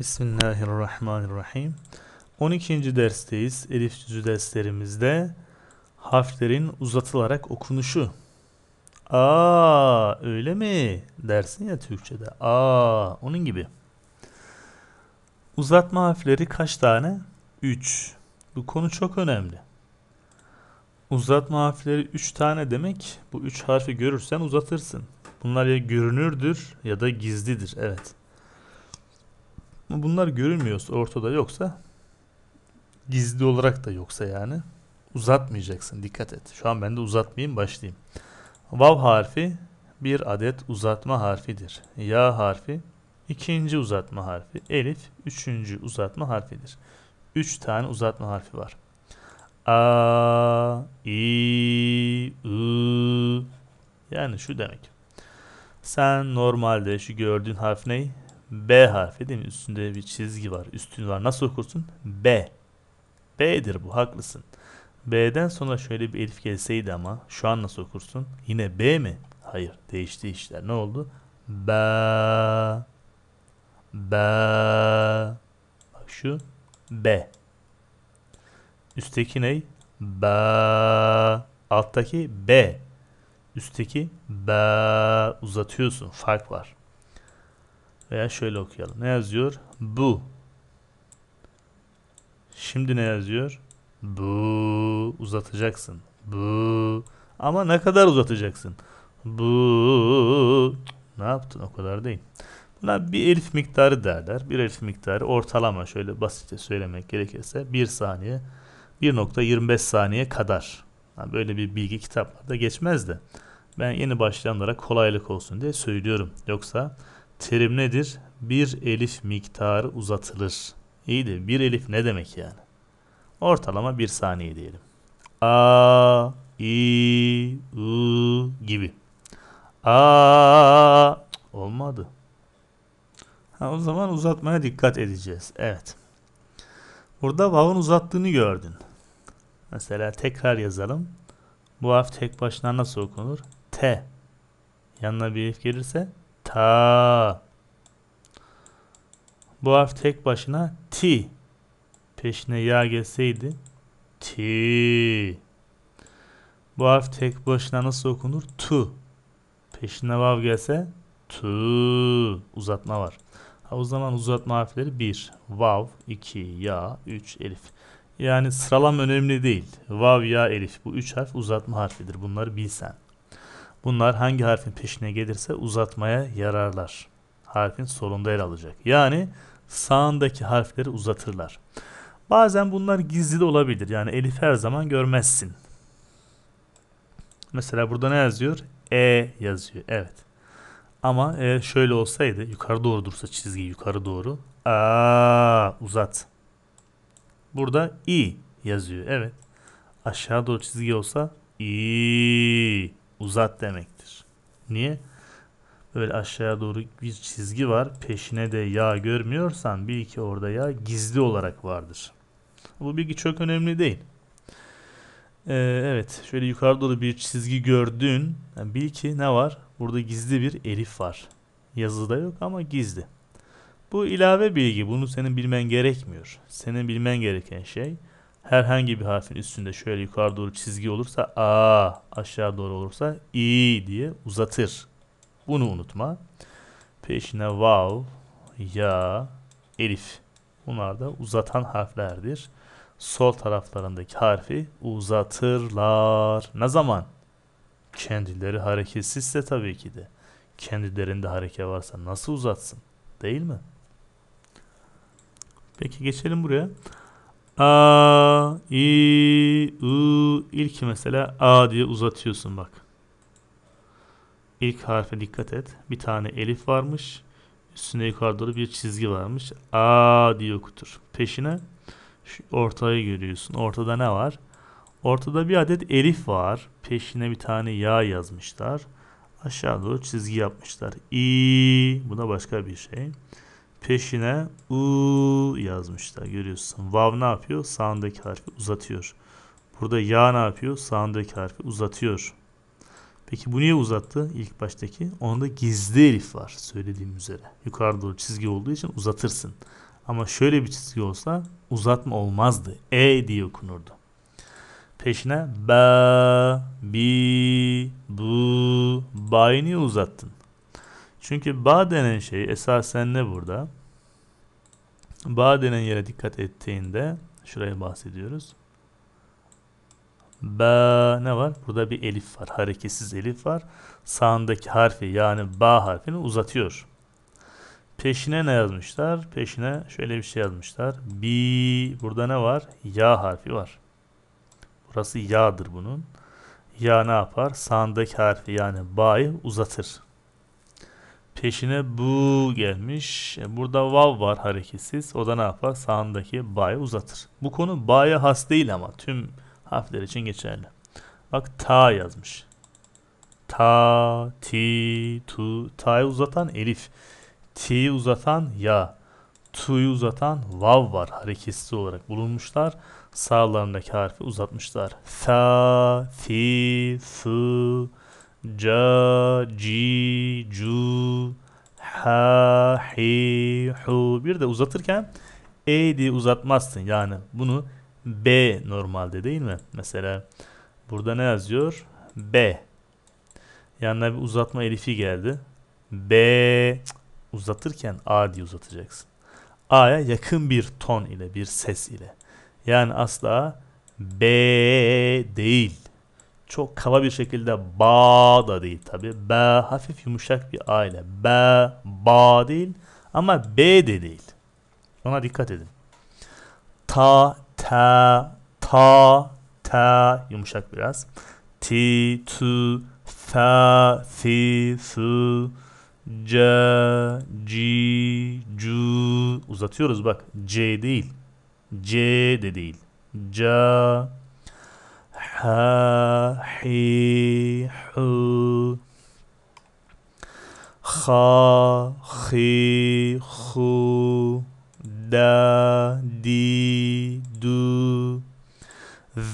Bismillahirrahmanirrahim. 12. dersteyiz. Elif cüzü derslerimizde harflerin uzatılarak okunuşu. A öyle mi dersin ya Türkçe'de. A onun gibi. Uzatma harfleri kaç tane? 3. Bu konu çok önemli. Uzatma harfleri 3 tane demek bu 3 harfi görürsen uzatırsın. Bunlar ya görünürdür ya da gizlidir. Evet. Ama bunlar görünmüyorsa ortada yoksa gizli olarak da yoksa yani uzatmayacaksın dikkat et. Şu an ben de uzatmayayım başlayayım. Vav harfi bir adet uzatma harfidir. Ya harfi ikinci uzatma harfi. Elif üçüncü uzatma harfidir. Üç tane uzatma harfi var. A, i, ı. Yani şu demek. Sen normalde şu gördüğün harf ne? B harfi değil mi? Üstünde bir çizgi var. Üstün var. Nasıl okursun? B. B'dir bu. Haklısın. B'den sonra şöyle bir elif gelseydi ama şu an nasıl okursun? Yine B mi? Hayır. Değişti işler. Ne oldu? Ba. Ba. Bak şu. B. Üstteki ney? Ba. Alttaki B. Üstteki ba. Uzatıyorsun. Fark var. Veya şöyle okuyalım. Ne yazıyor? Bu. Şimdi ne yazıyor? Bu. Uzatacaksın. Bu. Ama ne kadar uzatacaksın? Bu. Ne yaptın? O kadar değil. Buna bir elif miktarı derler. Bir elif miktarı ortalama şöyle basitçe söylemek gerekirse bir saniye 1.25 saniye kadar. Yani böyle bir bilgi kitaplarda geçmez de. Ben yeni başlayanlara kolaylık olsun diye söylüyorum. Yoksa terim nedir? Bir elif miktarı uzatılır. İyi de bir elif ne demek yani? Ortalama bir saniye diyelim. A, i, u gibi. A olmadı. Ha, o zaman uzatmaya dikkat edeceğiz. Evet. Burada vav'ın uzattığını gördün. Mesela tekrar yazalım. Bu harf tek başına nasıl okunur? T. Yanına bir elif gelirse Ta. Bu harf tek başına T. Peşine ya gelseydi T. Bu harf tek başına nasıl okunur? Tu. Peşine vav gelse tu. Uzatma var. Ha, o zaman uzatma harfleri 1, vav, 2, ya, 3, elif. Yani sıralam önemli değil. Vav, ya, elif. Bu 3 harf uzatma harfidir. Bunları bilsen. Bunlar hangi harfin peşine gelirse uzatmaya yararlar. Harfin solunda yer alacak. Yani sağındaki harfleri uzatırlar. Bazen bunlar gizli de olabilir. Yani elif her zaman görmezsin. Mesela burada ne yazıyor? E yazıyor. Evet. Ama e, şöyle olsaydı yukarı doğru dursa çizgi yukarı doğru. A uzat. Burada i yazıyor. Evet. Aşağı doğru çizgi olsa i uzat demektir. Niye? Böyle aşağıya doğru bir çizgi var. Peşine de yağ görmüyorsan bil ki orada yağ gizli olarak vardır. Bu bilgi çok önemli değil. Ee, evet şöyle yukarı doğru bir çizgi gördün. Yani bil ki ne var? Burada gizli bir elif var. Yazıda yok ama gizli. Bu ilave bilgi. Bunu senin bilmen gerekmiyor. Senin bilmen gereken şey herhangi bir harfin üstünde şöyle yukarı doğru çizgi olursa a, aşağı doğru olursa i diye uzatır. Bunu unutma. Peşine vav, ya, elif. Bunlar da uzatan harflerdir. Sol taraflarındaki harfi uzatırlar. Ne zaman? Kendileri hareketsizse tabii ki de. Kendilerinde hareket varsa nasıl uzatsın? Değil mi? Peki geçelim buraya. A, i, ı ilk mesela A diye uzatıyorsun bak. İlk harfe dikkat et. Bir tane elif varmış. Üstüne yukarı doğru bir çizgi varmış. A diye okutur. Peşine şu ortayı görüyorsun. Ortada ne var? Ortada bir adet elif var. Peşine bir tane ya yazmışlar. Aşağı doğru çizgi yapmışlar. İ buna başka bir şey. Peşine u yazmışlar görüyorsun. Vav ne yapıyor? Sağındaki harfi uzatıyor. Burada ya ne yapıyor? Sağındaki harfi uzatıyor. Peki bu niye uzattı ilk baştaki? Onda gizli elif var söylediğim üzere. Yukarı doğru çizgi olduğu için uzatırsın. Ama şöyle bir çizgi olsa uzatma olmazdı. E diye okunurdu. Peşine ba, bi, bu, ba'yı niye uzattın? Çünkü bağ denen şey esasen ne burada? Bağ denen yere dikkat ettiğinde şuraya bahsediyoruz. Ba ne var? Burada bir elif var. Hareketsiz elif var. Sağındaki harfi yani ba harfini uzatıyor. Peşine ne yazmışlar? Peşine şöyle bir şey yazmışlar. Bi burada ne var? Ya harfi var. Burası ya'dır bunun. Ya ne yapar? Sağındaki harfi yani ba'yı uzatır. Peşine bu gelmiş. E, burada vav var hareketsiz. O da ne yapar? Sağındaki ba'yı uzatır. Bu konu ba'ya has değil ama tüm harfler için geçerli. Bak ta yazmış. Ta, ti, tu. Ta'yı uzatan elif. Ti'yi uzatan ya. Tu'yu uzatan vav var hareketsiz olarak bulunmuşlar. Sağlarındaki harfi uzatmışlar. Sa, fi, su, Ca, ci, cu, ha, hi, hu. Bir de uzatırken e diye uzatmazsın. Yani bunu B normalde değil mi? Mesela burada ne yazıyor? B. Yanına bir uzatma elifi geldi. B uzatırken A diye uzatacaksın. A'ya yakın bir ton ile, bir ses ile. Yani asla B değil çok kaba bir şekilde ba da değil tabi. B hafif yumuşak bir a ile. B, ba değil ama b de değil. Ona dikkat edin. Ta, ta, ta, ta yumuşak biraz. Ti, tu, fa, fi, su, c, ci, cu. Uzatıyoruz bak. C değil. C de değil. C, حي حو خا خي خو دا دي دو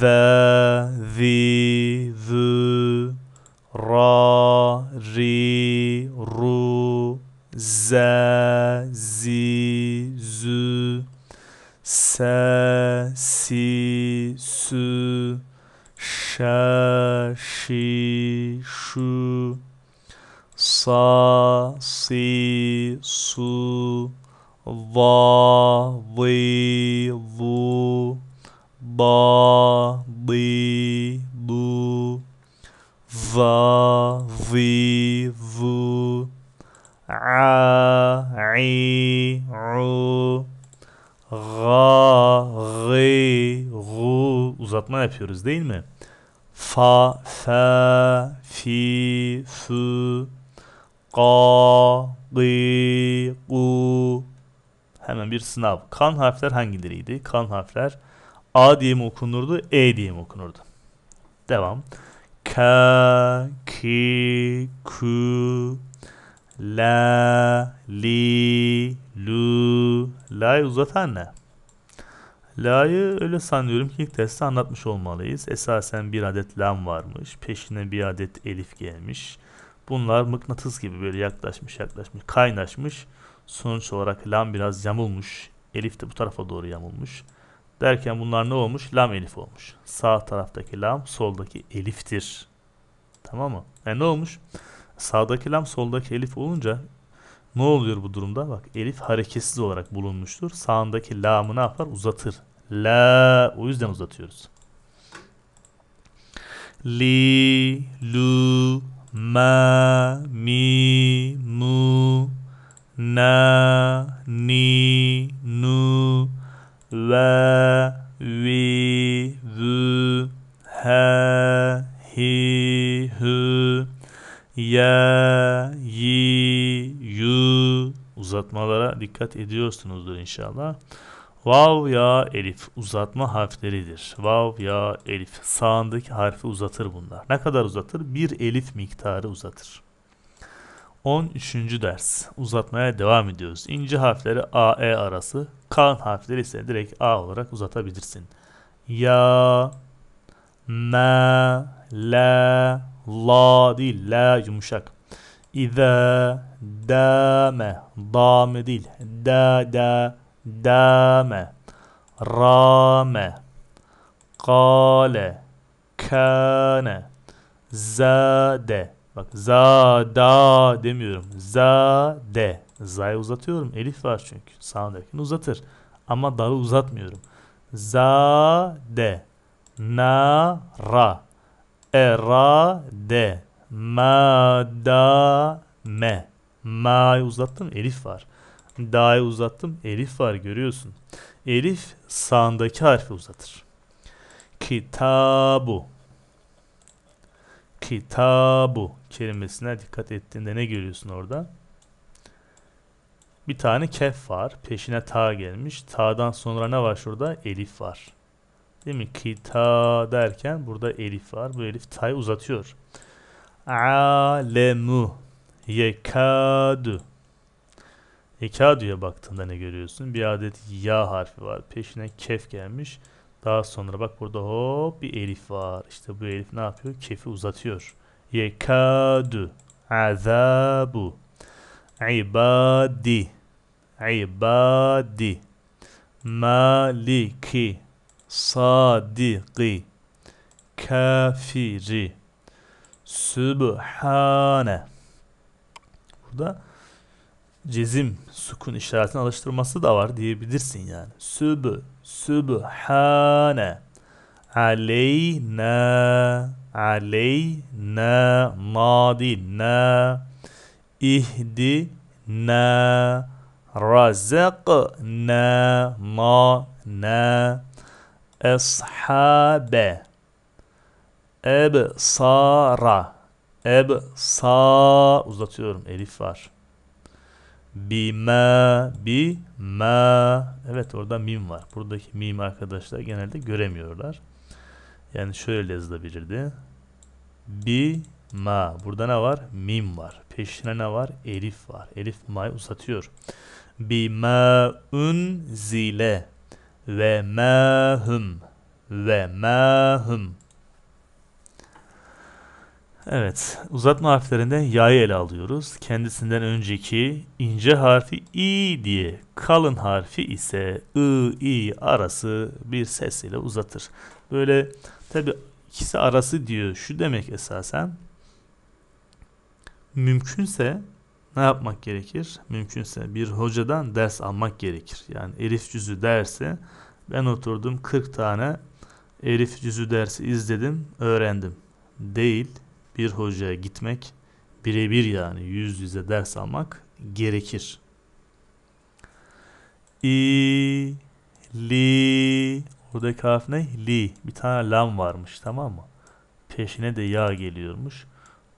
ذا ذي ذو را ري رو زا زي زو سا سي سو şa, şi, şu, sa, si, su, va, vi, vu, ba, bi, bu, va, vi, vu, a, i, u, ga, ri, ru uzatma yapıyoruz değil mi? fa, fe, fi, fü, ga, gı, gu. Hemen bir sınav. Kan harfler hangileriydi? Kan harfler A diye mi okunurdu, E diye mi okunurdu? Devam. Ka, ki, ku, la, li, lu. La'yı uzat anne. La'yı öyle sanıyorum ki ilk testte anlatmış olmalıyız. Esasen bir adet lam varmış. Peşine bir adet elif gelmiş. Bunlar mıknatıs gibi böyle yaklaşmış yaklaşmış kaynaşmış. Sonuç olarak lam biraz yamulmuş. Elif de bu tarafa doğru yamulmuş. Derken bunlar ne olmuş? Lam elif olmuş. Sağ taraftaki lam soldaki eliftir. Tamam mı? Yani e ne olmuş? Sağdaki lam soldaki elif olunca ne oluyor bu durumda? Bak elif hareketsiz olarak bulunmuştur. Sağındaki lamı ne yapar? Uzatır. La o yüzden uzatıyoruz. Li, lu, ma, mi, mu, na, ni, nu, ve, vi, vü, he, hi, hü, ya, yi, yu uzatmalara dikkat ediyorsunuzdur inşallah. Vav ya elif uzatma harfleridir. Vav ya elif sağındaki harfi uzatır bunlar. Ne kadar uzatır? Bir elif miktarı uzatır. 13. ders uzatmaya devam ediyoruz. İnce harfleri a e arası, kan harfleri ise direkt a olarak uzatabilirsin. Ya, ma, la, la değil la yumuşak. İza dame dame değil. Da da dame rame kale kane zade bak zada demiyorum. Zade zayı uzatıyorum. Elif var çünkü. Sağındakini uzatır. Ama dalı uzatmıyorum. Zade nara erade Ma da me. Ma'yı uzattım elif var. Da'yı uzattım elif var görüyorsun. Elif sağındaki harfi uzatır. Kitabu. Kitabu kelimesine dikkat ettiğinde ne görüyorsun orada? Bir tane kef var. Peşine ta gelmiş. Ta'dan sonra ne var şurada? Elif var. Değil mi? Kita derken burada elif var. Bu elif tay uzatıyor alemu yekadu yekadu'ya baktığında ne görüyorsun? Bir adet ya harfi var. Peşine kef gelmiş. Daha sonra bak burada hop bir elif var. İşte bu elif ne yapıyor? Kefi uzatıyor. Yekadu azabu ibadi ibadi maliki sadiki kafiri Sübhane. Burada cezim, sukun işaretini alıştırması da var diyebilirsin yani. Sübü, sübhane. Aleyna, aleyna, nadina, ihdina, razakna, ma na, eshabe Eb Sara Eb Sa uzatıyorum elif var bima bi ma evet orada mim var buradaki mim arkadaşlar genelde göremiyorlar yani şöyle yazılabilirdi bi ma burada ne var mim var peşine ne var elif var elif ma'yı uzatıyor bima un zile ve ma hum ve ma hum Evet, uzatma harflerinden ya'yı ele alıyoruz. Kendisinden önceki ince harfi i diye, kalın harfi ise ı, i arası bir ses ile uzatır. Böyle tabi ikisi arası diyor. Şu demek esasen mümkünse ne yapmak gerekir? Mümkünse bir hocadan ders almak gerekir. Yani elif cüzü dersi ben oturdum 40 tane elif cüzü dersi izledim, öğrendim. Değil bir hocaya gitmek, birebir yani yüz yüze ders almak gerekir. İ, li, oradaki harf ne? Li. Bir tane lam varmış tamam mı? Peşine de ya geliyormuş.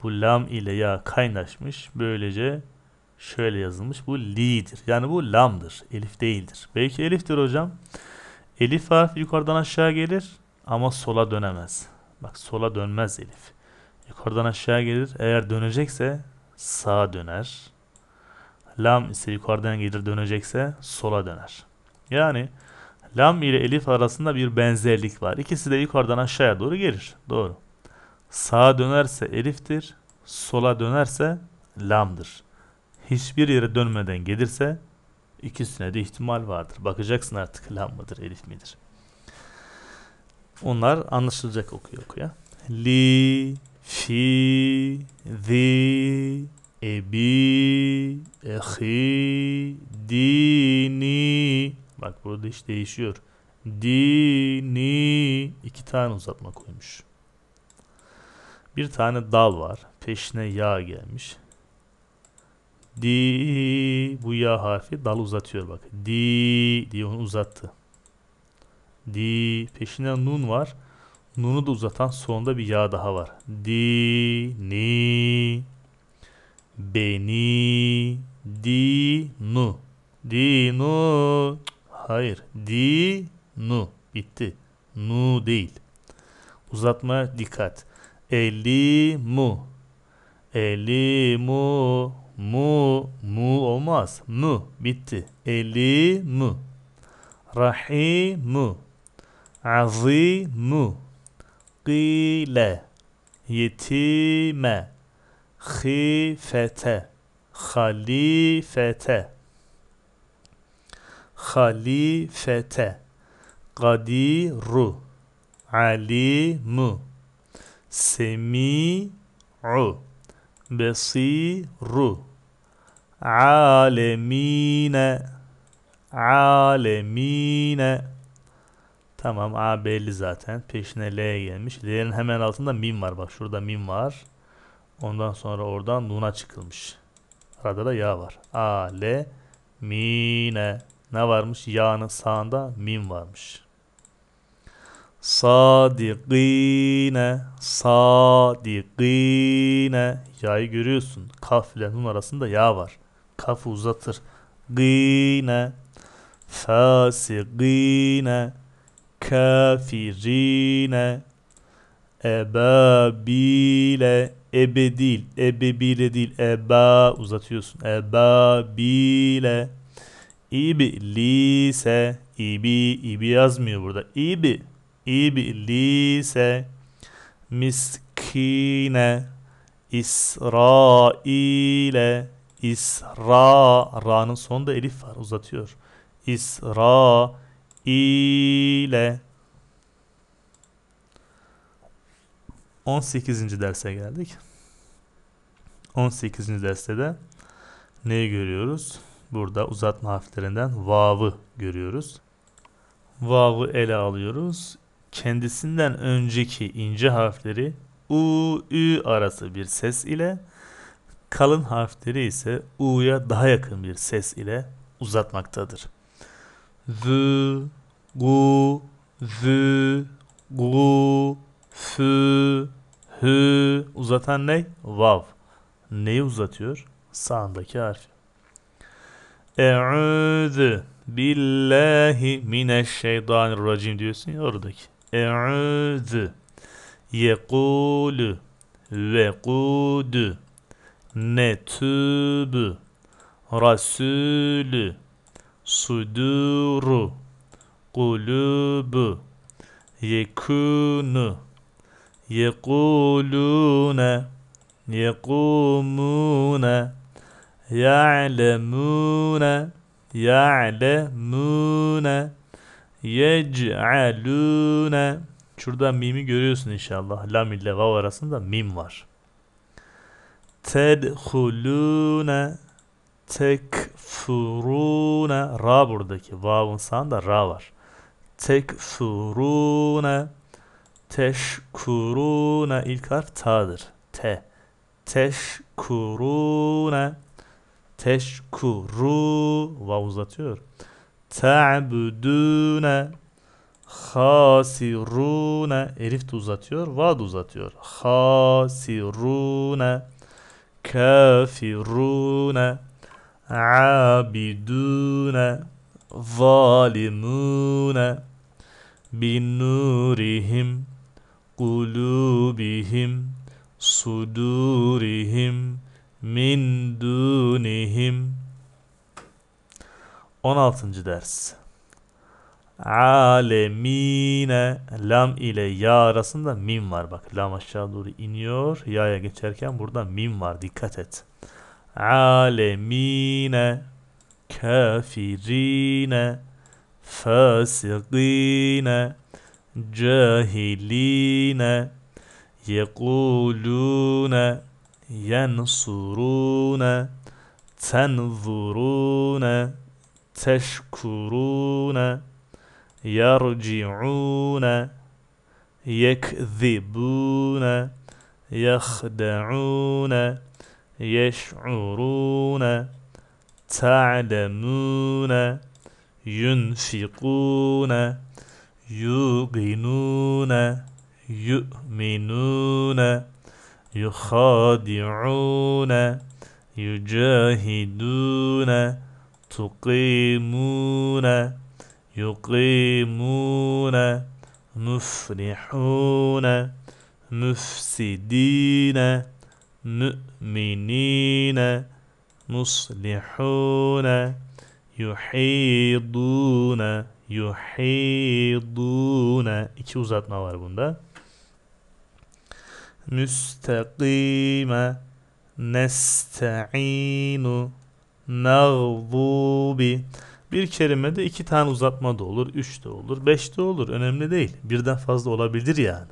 Bu lam ile ya kaynaşmış. Böylece şöyle yazılmış. Bu li'dir. Yani bu lamdır. Elif değildir. Belki eliftir hocam. Elif harfi yukarıdan aşağı gelir ama sola dönemez. Bak sola dönmez elif yukarıdan aşağı gelir. Eğer dönecekse sağa döner. Lam ise yukarıdan gelir dönecekse sola döner. Yani lam ile elif arasında bir benzerlik var. İkisi de yukarıdan aşağıya doğru gelir. Doğru. Sağa dönerse eliftir. Sola dönerse lamdır. Hiçbir yere dönmeden gelirse ikisine de ihtimal vardır. Bakacaksın artık lam mıdır elif midir. Onlar anlaşılacak okuyor okuya. Li fi, zi, ebi, ehi, dini. Bak burada iş değişiyor. Dini. iki tane uzatma koymuş. Bir tane dal var. Peşine yağ gelmiş. Di bu ya harfi dal uzatıyor bak. Di diye onu uzattı. Di peşine nun var. Nunu da uzatan sonunda bir ya daha var. Di, ni, beni, di, nu. Di, nu. Hayır. Di, nu. Bitti. Nu değil. Uzatma dikkat. Eli, mu. Eli, mu. Mu, mu olmaz. Mu. Bitti. Eli, mu. rahim mu azim mu قیل یتیم خیفته خلیفته خلیفته قدیر علیم سمیع بصیر عالمین عالمین Tamam A belli zaten. Peşine L gelmiş. L'nin hemen altında mim var. Bak şurada mim var. Ondan sonra oradan nuna çıkılmış. Arada da ya var. A, L, mine. Ne varmış? Ya'nın sağında mim varmış. Sadikine, sadikine. Ya'yı görüyorsun. Kaf ile nun arasında yağ var. Kafı uzatır. Gine, fasikine kafirine ebabile ebe değil ebebile değil eba uzatıyorsun ebabile iblise ibi ibi yazmıyor burada ibi iblise miskine İsraile İsra Ra'nın sonunda elif var uzatıyor İsra ile 18. derse geldik. 18. derste de neyi görüyoruz? Burada uzatma harflerinden vav'ı görüyoruz. Vav'ı ele alıyoruz. Kendisinden önceki ince harfleri u, ü arası bir ses ile kalın harfleri ise u'ya daha yakın bir ses ile uzatmaktadır. The gu, zü, gu, fü, hü. Uzatan ne? Vav. Neyi uzatıyor? Sağındaki harfi. E'udü billahi mineşşeytanirracim diyorsun ya oradaki. E'udü yekulu vekudu netübü rasulü suduru kulubu yekunu yekulune yekumune ya'lemune ya'lemune yec'alune Şurada mimi görüyorsun inşallah. Lam ile vav arasında mim var. Tedhulune tekfurune Ra buradaki. Vav'ın sağında ra var tekfurune teşkurune ilk harf ta'dır. Te. Teşkurune teşkuru vav uzatıyor. Ta'budune hasirune elif de uzatıyor, va da uzatıyor. Hasirune kafirune abidune zalimune binurihim kulubihim sudurihim min dunihim 16. ders alemine lam ile ya arasında mim var bak lam aşağı doğru iniyor ya'ya geçerken burada mim var dikkat et alemine kafirine فاسقين جاهلين يقولون ينصرون تنظرون تشكرون يرجعون يكذبون يخدعون يشعرون تعلمون ينفقون يوقنون يؤمنون يخادعون يجاهدون تقيمون يقيمون مفرحون مفسدين مؤمنين مصلحون yuhiduna yuhiduna iki uzatma var bunda müstakime nesta'inu mağdubi bir kelimede iki tane uzatma da olur, üç de olur, beş de olur. Önemli değil. Birden fazla olabilir yani.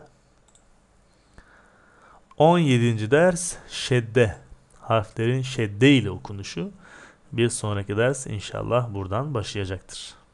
17. ders şedde. Harflerin şedde ile okunuşu. Bir sonraki ders inşallah buradan başlayacaktır.